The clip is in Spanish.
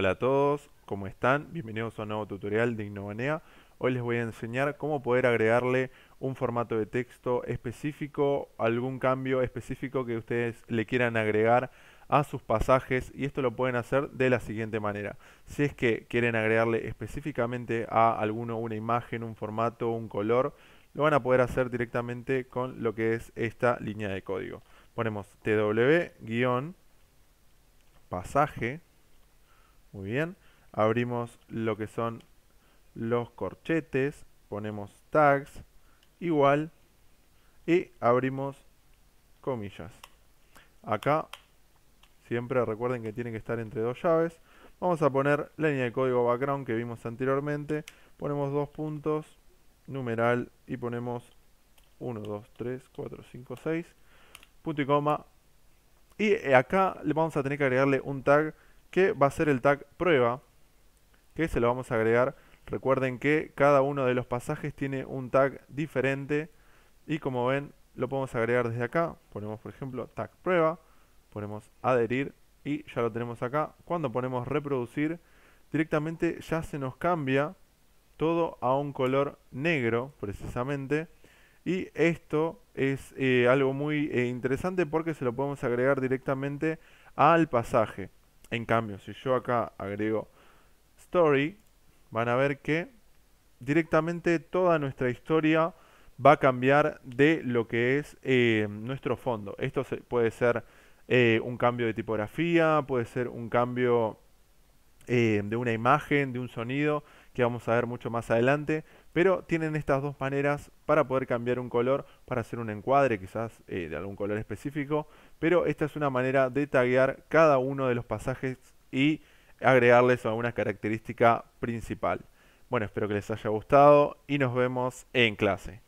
Hola a todos, ¿cómo están? Bienvenidos a un nuevo tutorial de Innovanea. Hoy les voy a enseñar cómo poder agregarle un formato de texto específico, algún cambio específico que ustedes le quieran agregar a sus pasajes y esto lo pueden hacer de la siguiente manera. Si es que quieren agregarle específicamente a alguno una imagen, un formato, un color, lo van a poder hacer directamente con lo que es esta línea de código. Ponemos tw-pasaje muy bien. Abrimos lo que son los corchetes. Ponemos tags. Igual. Y abrimos comillas. Acá siempre recuerden que tiene que estar entre dos llaves. Vamos a poner la línea de código background que vimos anteriormente. Ponemos dos puntos, numeral y ponemos 1, 2, 3, 4, 5, 6, punto y coma. Y acá le vamos a tener que agregarle un tag que va a ser el tag prueba, que se lo vamos a agregar. Recuerden que cada uno de los pasajes tiene un tag diferente y como ven lo podemos agregar desde acá. Ponemos por ejemplo tag prueba, ponemos adherir y ya lo tenemos acá. Cuando ponemos reproducir, directamente ya se nos cambia todo a un color negro precisamente. Y esto es eh, algo muy eh, interesante porque se lo podemos agregar directamente al pasaje. En cambio, si yo acá agrego story, van a ver que directamente toda nuestra historia va a cambiar de lo que es eh, nuestro fondo. Esto puede ser eh, un cambio de tipografía, puede ser un cambio eh, de una imagen, de un sonido, que vamos a ver mucho más adelante. Pero tienen estas dos maneras para poder cambiar un color, para hacer un encuadre quizás eh, de algún color específico. Pero esta es una manera de taguear cada uno de los pasajes y agregarles alguna característica principal. Bueno, espero que les haya gustado y nos vemos en clase.